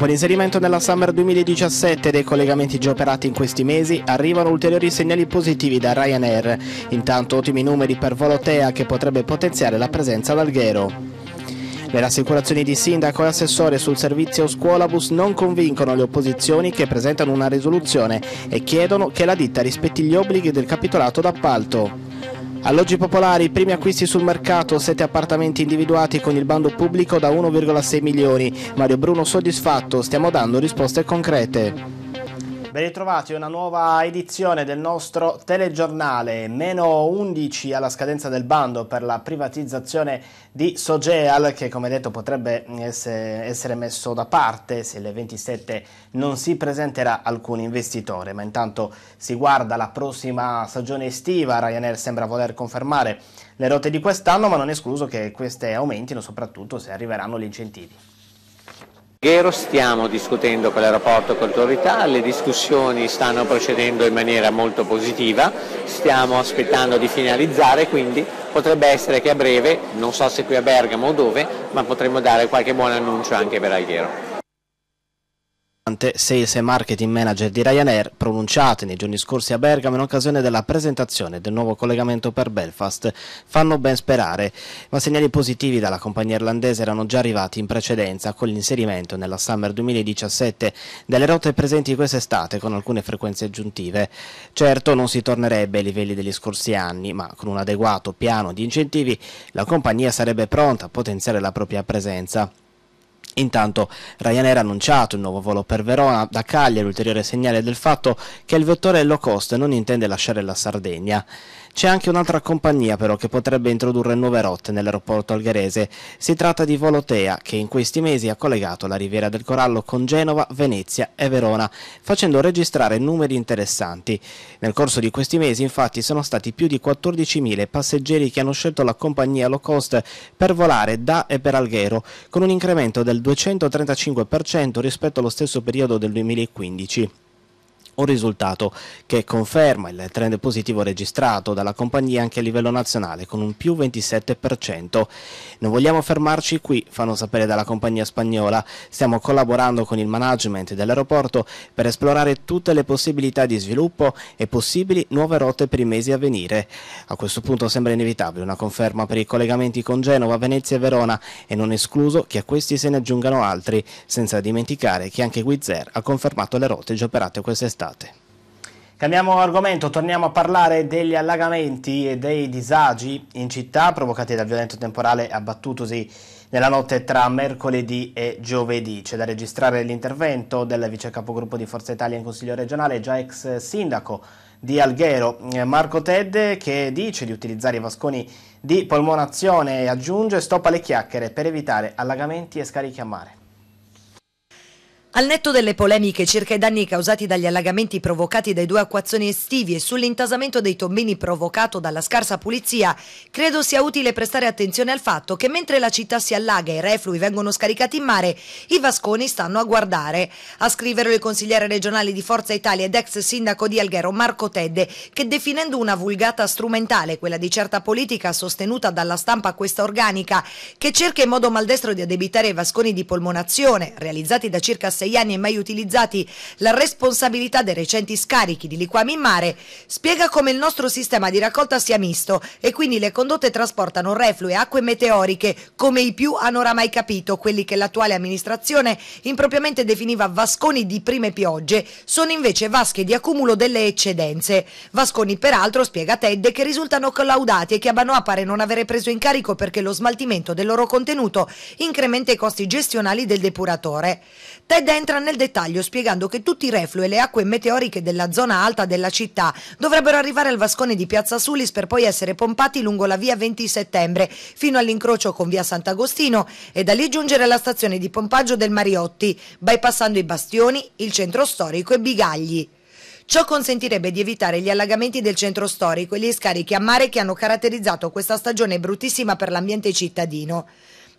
Dopo l'inserimento nella Summer 2017 dei collegamenti già operati in questi mesi, arrivano ulteriori segnali positivi da Ryanair. Intanto ottimi numeri per Volotea che potrebbe potenziare la presenza ad Alghero. Le rassicurazioni di sindaco e assessore sul servizio scuolabus non convincono le opposizioni che presentano una risoluzione e chiedono che la ditta rispetti gli obblighi del capitolato d'appalto. Alloggi popolari, primi acquisti sul mercato, sette appartamenti individuati con il bando pubblico da 1,6 milioni. Mario Bruno soddisfatto, stiamo dando risposte concrete. Ben ritrovati, una nuova edizione del nostro telegiornale, meno 11 alla scadenza del bando per la privatizzazione di Sogeal che come detto potrebbe essere messo da parte se le 27 non si presenterà alcun investitore, ma intanto si guarda la prossima stagione estiva, Ryanair sembra voler confermare le rotte di quest'anno ma non è escluso che queste aumentino soprattutto se arriveranno gli incentivi. Ghero stiamo discutendo con l'aeroporto, con l'autorità, le discussioni stanno procedendo in maniera molto positiva, stiamo aspettando di finalizzare quindi potrebbe essere che a breve, non so se qui a Bergamo o dove, ma potremmo dare qualche buon annuncio anche per Alghero importante, Sales e Marketing Manager di Ryanair, pronunciate nei giorni scorsi a Bergamo in occasione della presentazione del nuovo collegamento per Belfast, fanno ben sperare, ma segnali positivi dalla compagnia irlandese erano già arrivati in precedenza con l'inserimento nella Summer 2017 delle rotte presenti quest'estate con alcune frequenze aggiuntive. Certo non si tornerebbe ai livelli degli scorsi anni, ma con un adeguato piano di incentivi la compagnia sarebbe pronta a potenziare la propria presenza. Intanto Ryanair ha annunciato un nuovo volo per Verona da Cagliari, ulteriore segnale del fatto che il vettore low cost non intende lasciare la Sardegna. C'è anche un'altra compagnia però che potrebbe introdurre nuove rotte nell'aeroporto algherese. Si tratta di Volotea che in questi mesi ha collegato la Riviera del Corallo con Genova, Venezia e Verona, facendo registrare numeri interessanti. Nel corso di questi mesi infatti sono stati più di 14.000 passeggeri che hanno scelto la compagnia low cost per volare da e per Alghero, con un incremento del 235% rispetto allo stesso periodo del 2015 un risultato che conferma il trend positivo registrato dalla compagnia anche a livello nazionale con un più 27%. Non vogliamo fermarci qui, fanno sapere dalla compagnia spagnola. Stiamo collaborando con il management dell'aeroporto per esplorare tutte le possibilità di sviluppo e possibili nuove rotte per i mesi a venire. A questo punto sembra inevitabile una conferma per i collegamenti con Genova, Venezia e Verona e non escluso che a questi se ne aggiungano altri, senza dimenticare che anche Guizzer ha confermato le rotte già operate quest'estate estate. Cambiamo argomento, torniamo a parlare degli allagamenti e dei disagi in città provocati dal violento temporale abbattutosi nella notte tra mercoledì e giovedì. C'è da registrare l'intervento del vice capogruppo di Forza Italia in Consiglio regionale, già ex sindaco di Alghero, Marco Tedde, che dice di utilizzare i vasconi di polmonazione e aggiunge stop alle chiacchiere per evitare allagamenti e scarichi a mare. Al netto delle polemiche circa i danni causati dagli allagamenti provocati dai due acquazzoni estivi e sull'intasamento dei tombini provocato dalla scarsa pulizia, credo sia utile prestare attenzione al fatto che mentre la città si allaga e i reflui vengono scaricati in mare, i vasconi stanno a guardare. A scriverlo il consigliere regionale di Forza Italia ed ex sindaco di Alghero Marco Tedde, che definendo una vulgata strumentale quella di certa politica sostenuta dalla stampa questa organica, che cerca in modo maldestro di addebitare i vasconi di polmonazione, realizzati da circa sei anni e mai utilizzati la responsabilità dei recenti scarichi di liquami in mare, spiega come il nostro sistema di raccolta sia misto e quindi le condotte trasportano reflue, e acque meteoriche, come i più hanno oramai capito, quelli che l'attuale amministrazione impropriamente definiva vasconi di prime piogge, sono invece vasche di accumulo delle eccedenze. Vasconi peraltro, spiega Ted, che risultano collaudati e che a Banoa pare non avere preso in carico perché lo smaltimento del loro contenuto incrementa i costi gestionali del depuratore. Ted entra nel dettaglio spiegando che tutti i reflui e le acque meteoriche della zona alta della città dovrebbero arrivare al vascone di Piazza Sulis per poi essere pompati lungo la via 20 settembre fino all'incrocio con via Sant'Agostino e da lì giungere alla stazione di pompaggio del Mariotti, bypassando i bastioni, il centro storico e Bigagli. Ciò consentirebbe di evitare gli allagamenti del centro storico e gli scarichi a mare che hanno caratterizzato questa stagione bruttissima per l'ambiente cittadino.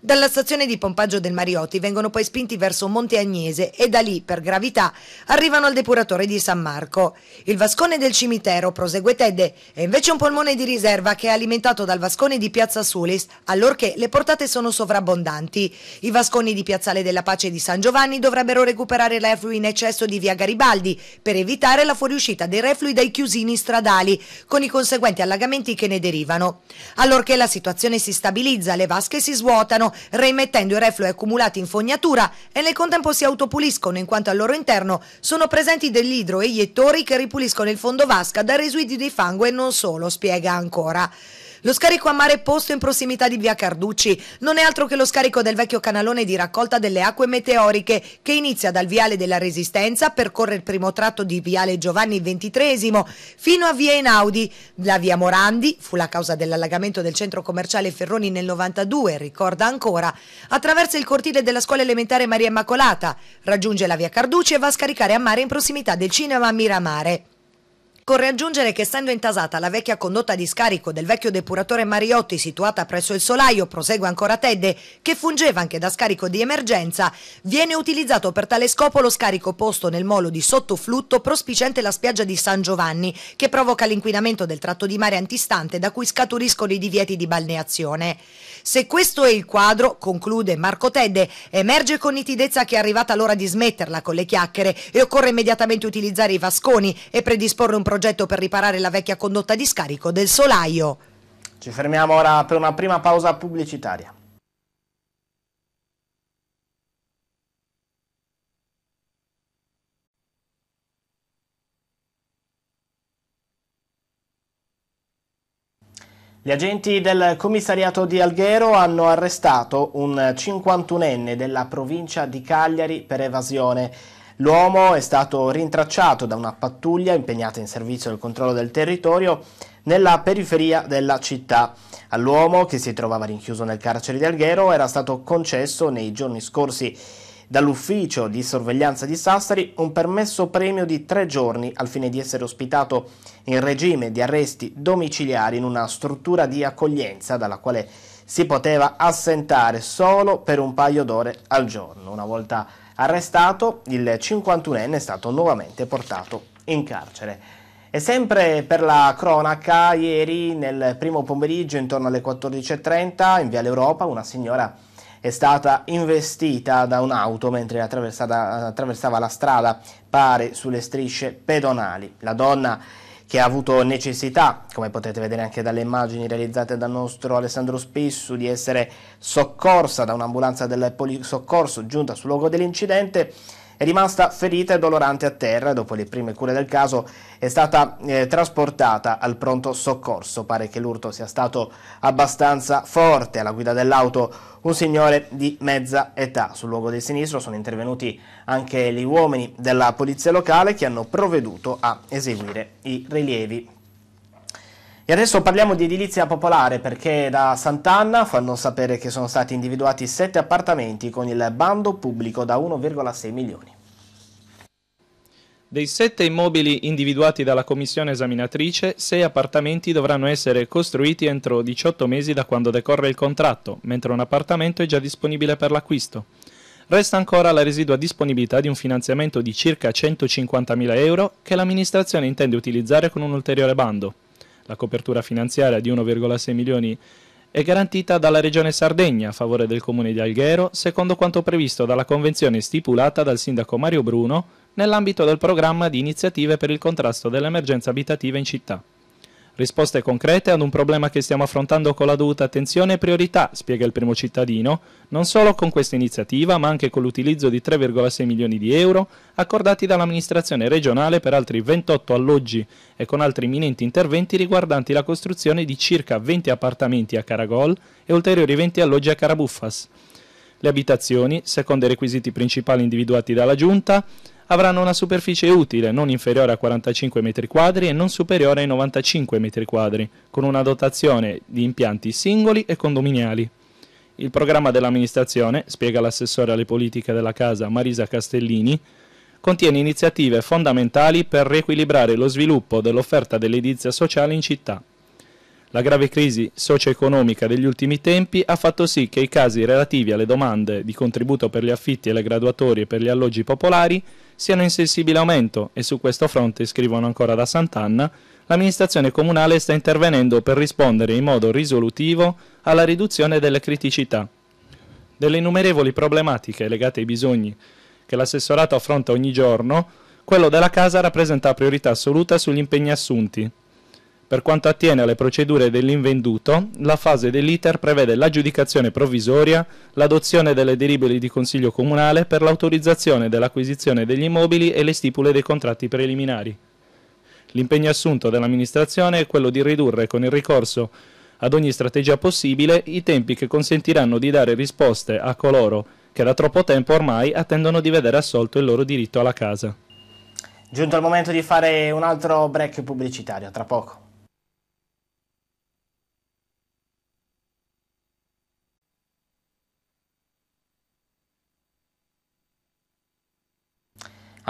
Dalla stazione di pompaggio del Mariotti vengono poi spinti verso Monte Agnese e da lì, per gravità, arrivano al depuratore di San Marco. Il vascone del cimitero, prosegue Tedde, è invece un polmone di riserva che è alimentato dal vascone di Piazza Sulis, allorché le portate sono sovrabbondanti. I vasconi di Piazzale della Pace di San Giovanni dovrebbero recuperare reflui in eccesso di via Garibaldi per evitare la fuoriuscita dei reflui dai chiusini stradali, con i conseguenti allagamenti che ne derivano. Allorché la situazione si stabilizza, le vasche si svuotano terreno, reimettendo i reflui accumulati in fognatura e nel contempo si autopuliscono in quanto al loro interno sono presenti degli idro e iettori che ripuliscono il fondo vasca da residui di fango e non solo, spiega ancora. Lo scarico a mare posto in prossimità di via Carducci non è altro che lo scarico del vecchio canalone di raccolta delle acque meteoriche che inizia dal viale della Resistenza, percorre il primo tratto di viale Giovanni XXIII fino a via Einaudi. La via Morandi fu la causa dell'allagamento del centro commerciale Ferroni nel 92, ricorda ancora, attraversa il cortile della scuola elementare Maria Immacolata, raggiunge la via Carducci e va a scaricare a mare in prossimità del cinema Miramare. Corre aggiungere che essendo intasata la vecchia condotta di scarico del vecchio depuratore Mariotti situata presso il solaio, prosegue ancora Tedde, che fungeva anche da scarico di emergenza, viene utilizzato per tale scopo lo scarico posto nel molo di sottoflutto prospiciente la spiaggia di San Giovanni, che provoca l'inquinamento del tratto di mare antistante da cui scaturiscono i divieti di balneazione. Se questo è il quadro, conclude Marco Tedde, emerge con nitidezza che è arrivata l'ora di smetterla con le chiacchiere e occorre immediatamente utilizzare i vasconi e predisporre un progetto per riparare la vecchia condotta di scarico del solaio. Ci fermiamo ora per una prima pausa pubblicitaria. Gli agenti del commissariato di Alghero hanno arrestato un 51enne della provincia di Cagliari per evasione. L'uomo è stato rintracciato da una pattuglia impegnata in servizio del controllo del territorio nella periferia della città. All'uomo, che si trovava rinchiuso nel carcere di Alghero, era stato concesso nei giorni scorsi dall'ufficio di sorveglianza di Sassari un permesso premio di tre giorni al fine di essere ospitato in regime di arresti domiciliari in una struttura di accoglienza dalla quale si poteva assentare solo per un paio d'ore al giorno. Una volta Arrestato, il 51enne è stato nuovamente portato in carcere. E sempre per la cronaca, ieri nel primo pomeriggio, intorno alle 14.30, in Via l'Europa una signora è stata investita da un'auto mentre attraversava la strada, pare sulle strisce pedonali. La donna che ha avuto necessità, come potete vedere anche dalle immagini realizzate dal nostro Alessandro Spissu, di essere soccorsa da un'ambulanza del polisoccorso giunta sul luogo dell'incidente è rimasta ferita e dolorante a terra. Dopo le prime cure del caso è stata eh, trasportata al pronto soccorso. Pare che l'urto sia stato abbastanza forte. Alla guida dell'auto un signore di mezza età. Sul luogo del sinistro sono intervenuti anche gli uomini della polizia locale che hanno provveduto a eseguire i rilievi e adesso parliamo di edilizia popolare perché da Sant'Anna fanno sapere che sono stati individuati 7 appartamenti con il bando pubblico da 1,6 milioni. Dei sette immobili individuati dalla commissione esaminatrice, sei appartamenti dovranno essere costruiti entro 18 mesi da quando decorre il contratto, mentre un appartamento è già disponibile per l'acquisto. Resta ancora la residua disponibilità di un finanziamento di circa 150.000 euro che l'amministrazione intende utilizzare con un ulteriore bando la copertura finanziaria di 1,6 milioni è garantita dalla Regione Sardegna a favore del Comune di Alghero, secondo quanto previsto dalla convenzione stipulata dal sindaco Mario Bruno nell'ambito del programma di iniziative per il contrasto dell'emergenza abitativa in città. Risposte concrete ad un problema che stiamo affrontando con la dovuta attenzione e priorità, spiega il primo cittadino, non solo con questa iniziativa, ma anche con l'utilizzo di 3,6 milioni di euro accordati dall'amministrazione regionale per altri 28 alloggi e con altri imminenti interventi riguardanti la costruzione di circa 20 appartamenti a Caragol e ulteriori 20 alloggi a Carabuffas. Le abitazioni, secondo i requisiti principali individuati dalla Giunta, avranno una superficie utile non inferiore a 45 m2 e non superiore ai 95 m2, con una dotazione di impianti singoli e condominiali. Il programma dell'amministrazione, spiega l'assessore alle politiche della casa Marisa Castellini, contiene iniziative fondamentali per riequilibrare lo sviluppo dell'offerta dell'edilizia sociale in città. La grave crisi socio-economica degli ultimi tempi ha fatto sì che i casi relativi alle domande di contributo per gli affitti e le graduatorie per gli alloggi popolari siano in sensibile aumento e su questo fronte, scrivono ancora da Sant'Anna, l'amministrazione comunale sta intervenendo per rispondere in modo risolutivo alla riduzione delle criticità. Delle innumerevoli problematiche legate ai bisogni che l'assessorato affronta ogni giorno, quello della casa rappresenta la priorità assoluta sugli impegni assunti, per quanto attiene alle procedure dell'invenduto, la fase dell'iter prevede l'aggiudicazione provvisoria, l'adozione delle delibere di Consiglio Comunale per l'autorizzazione dell'acquisizione degli immobili e le stipule dei contratti preliminari. L'impegno assunto dall'amministrazione è quello di ridurre con il ricorso ad ogni strategia possibile i tempi che consentiranno di dare risposte a coloro che da troppo tempo ormai attendono di vedere assolto il loro diritto alla casa. Giunto il momento di fare un altro break pubblicitario, tra poco.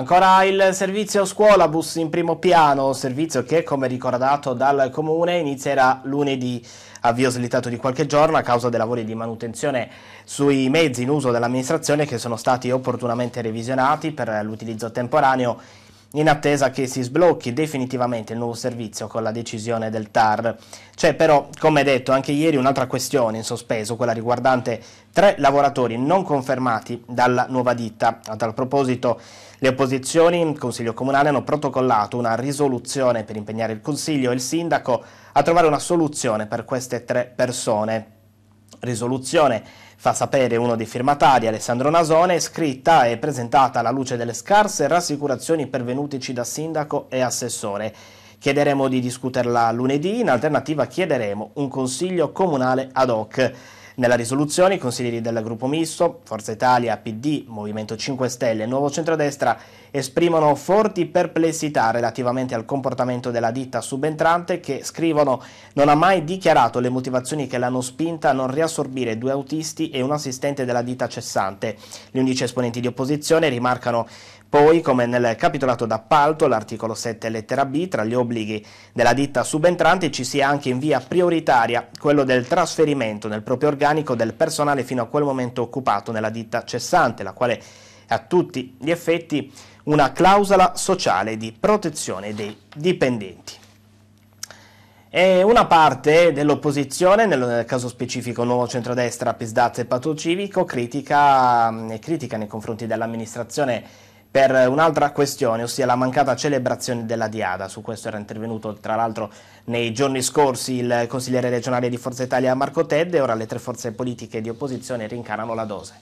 Ancora il servizio scuolabus in primo piano, servizio che come ricordato dal comune inizierà lunedì, avvio slittato di qualche giorno a causa dei lavori di manutenzione sui mezzi in uso dell'amministrazione che sono stati opportunamente revisionati per l'utilizzo temporaneo in attesa che si sblocchi definitivamente il nuovo servizio con la decisione del TAR. C'è però, come detto anche ieri, un'altra questione in sospeso, quella riguardante tre lavoratori non confermati dalla nuova ditta. A tal proposito le opposizioni in Consiglio Comunale hanno protocollato una risoluzione per impegnare il Consiglio e il Sindaco a trovare una soluzione per queste tre persone. Risoluzione fa sapere uno dei firmatari, Alessandro Nasone, scritta e presentata alla luce delle scarse rassicurazioni pervenutici da sindaco e assessore. Chiederemo di discuterla lunedì, in alternativa chiederemo un consiglio comunale ad hoc. Nella risoluzione i consiglieri del gruppo misto, Forza Italia, PD, Movimento 5 Stelle e Nuovo Centrodestra esprimono forti perplessità relativamente al comportamento della ditta subentrante che, scrivono, non ha mai dichiarato le motivazioni che l'hanno spinta a non riassorbire due autisti e un assistente della ditta cessante. Gli undici esponenti di opposizione rimarcano poi, come nel capitolato d'appalto, l'articolo 7 lettera B, tra gli obblighi della ditta subentrante ci sia anche in via prioritaria quello del trasferimento nel proprio organico del personale fino a quel momento occupato nella ditta cessante, la quale a tutti gli effetti una clausola sociale di protezione dei dipendenti. E una parte dell'opposizione, nel caso specifico Nuovo Centrodestra, Pisdaz e Patto Civico, critica, mm, critica nei confronti dell'amministrazione per un'altra questione, ossia la mancata celebrazione della Diada. Su questo era intervenuto tra l'altro nei giorni scorsi il consigliere regionale di Forza Italia Marco Tedde, ora le tre forze politiche di opposizione rincarano la dose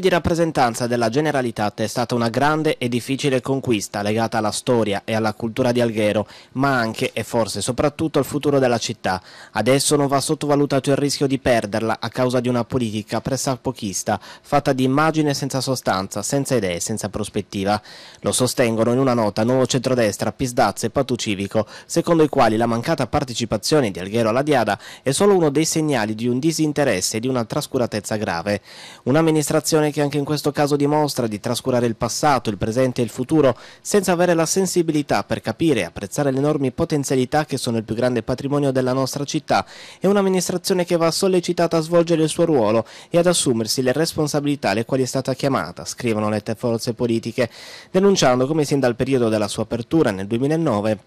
di rappresentanza della Generalitat è stata una grande e difficile conquista legata alla storia e alla cultura di Alghero, ma anche e forse soprattutto al futuro della città. Adesso non va sottovalutato il rischio di perderla a causa di una politica pressapochista, fatta di immagine senza sostanza, senza idee, senza prospettiva. Lo sostengono in una nota Nuovo Centrodestra, Pisdazzo e Patu Civico, secondo i quali la mancata partecipazione di Alghero alla Diada è solo uno dei segnali di un disinteresse e di una trascuratezza grave. Un'amministrazione generazione che anche in questo caso dimostra di trascurare il passato, il presente e il futuro senza avere la sensibilità per capire e apprezzare le enormi potenzialità che sono il più grande patrimonio della nostra città e un'amministrazione che va sollecitata a svolgere il suo ruolo e ad assumersi le responsabilità alle quali è stata chiamata, scrivono le forze politiche, denunciando come sin dal periodo della sua apertura nel 2009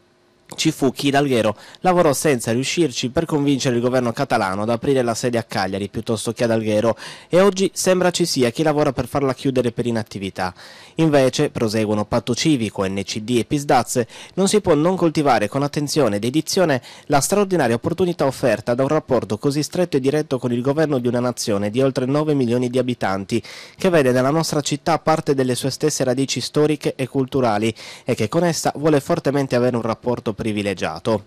ci fu chi Dalghero lavorò senza riuscirci per convincere il governo catalano ad aprire la sede a Cagliari piuttosto che ad Alghero e oggi sembra ci sia chi lavora per farla chiudere per inattività. Invece, proseguono Patto Civico, NCD e Pisdazze, non si può non coltivare con attenzione ed edizione la straordinaria opportunità offerta da un rapporto così stretto e diretto con il governo di una nazione di oltre 9 milioni di abitanti, che vede nella nostra città parte delle sue stesse radici storiche e culturali e che con essa vuole fortemente avere un rapporto privilegiato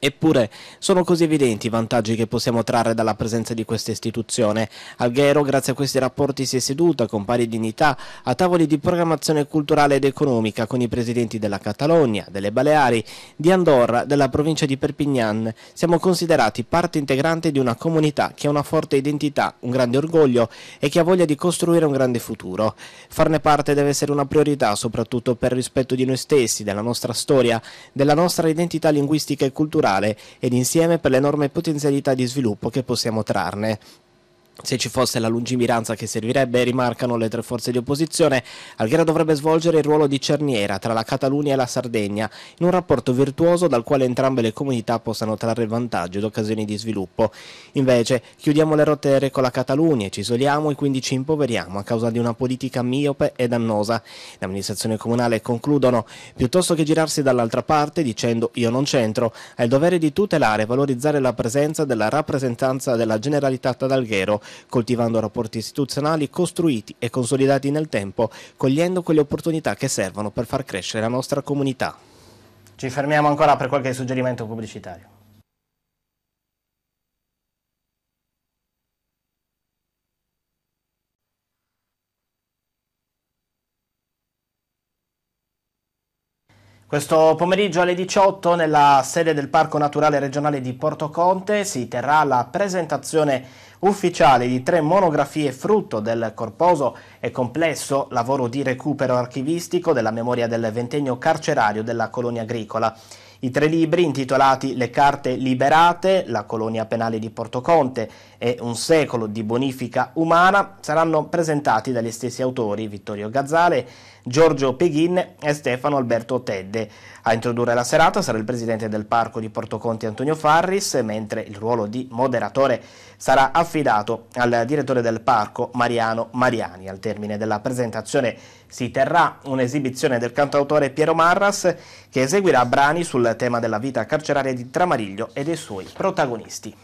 Eppure sono così evidenti i vantaggi che possiamo trarre dalla presenza di questa istituzione. Alghero, grazie a questi rapporti, si è seduta con pari dignità a tavoli di programmazione culturale ed economica con i presidenti della Catalogna, delle Baleari, di Andorra, della provincia di Perpignan. Siamo considerati parte integrante di una comunità che ha una forte identità, un grande orgoglio e che ha voglia di costruire un grande futuro. Farne parte deve essere una priorità, soprattutto per rispetto di noi stessi, della nostra storia, della nostra identità linguistica e culturale culturale ed insieme per l'enorme potenzialità di sviluppo che possiamo trarne se ci fosse la lungimiranza che servirebbe, rimarcano le tre forze di opposizione, Alghero dovrebbe svolgere il ruolo di cerniera tra la Catalunia e la Sardegna, in un rapporto virtuoso dal quale entrambe le comunità possano trarre vantaggio ed occasioni di sviluppo. Invece, chiudiamo le rotte aeree con la Catalunia, ci isoliamo e quindi ci impoveriamo a causa di una politica miope e dannosa. L'amministrazione comunale concludono, piuttosto che girarsi dall'altra parte dicendo io non c'entro, ha il dovere di tutelare e valorizzare la presenza della rappresentanza della Generalitat d'Alghero, coltivando rapporti istituzionali costruiti e consolidati nel tempo, cogliendo quelle opportunità che servono per far crescere la nostra comunità. Ci fermiamo ancora per qualche suggerimento pubblicitario. Questo pomeriggio alle 18 nella sede del Parco Naturale Regionale di Porto Conte si terrà la presentazione ufficiale di tre monografie frutto del corposo e complesso lavoro di recupero archivistico della memoria del ventennio carcerario della colonia agricola. I tre libri, intitolati Le carte liberate, la colonia penale di Portoconte e Un secolo di bonifica umana, saranno presentati dagli stessi autori Vittorio Gazzale, Giorgio Peghin e Stefano Alberto Tedde. A introdurre la serata sarà il presidente del parco di Porto Conti Antonio Farris, mentre il ruolo di moderatore sarà affidato al direttore del parco Mariano Mariani. Al termine della presentazione si terrà un'esibizione del cantautore Piero Marras che eseguirà brani sul tema della vita carceraria di Tramariglio e dei suoi protagonisti.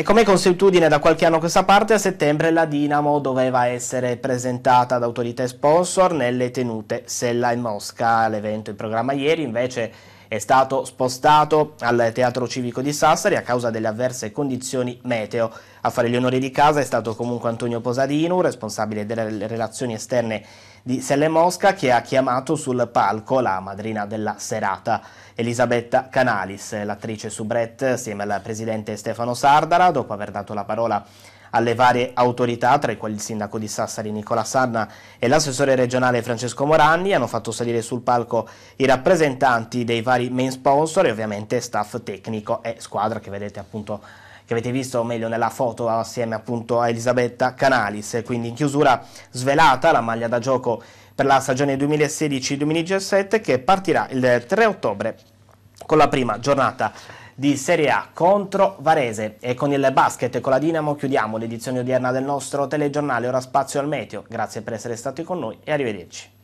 E come consuetudine da qualche anno a questa parte, a settembre la Dinamo doveva essere presentata ad autorità e sponsor nelle tenute Sella e Mosca. L'evento in programma ieri invece è stato spostato al Teatro Civico di Sassari a causa delle avverse condizioni meteo. A fare gli onori di casa è stato comunque Antonio Posadino, responsabile delle relazioni esterne di Selle Mosca che ha chiamato sul palco la madrina della serata, Elisabetta Canalis, l'attrice soubrette assieme al presidente Stefano Sardara, dopo aver dato la parola alle varie autorità, tra i quali il sindaco di Sassari Nicola Sanna e l'assessore regionale Francesco Moranni, hanno fatto salire sul palco i rappresentanti dei vari main sponsor e ovviamente staff tecnico e squadra che vedete appunto che avete visto, o meglio nella foto assieme appunto a Elisabetta Canalis. Quindi in chiusura svelata la maglia da gioco per la stagione 2016-2017 che partirà il 3 ottobre con la prima giornata di Serie A contro Varese e con il basket e con la Dinamo chiudiamo l'edizione odierna del nostro telegiornale, ora spazio al meteo. Grazie per essere stati con noi e arrivederci.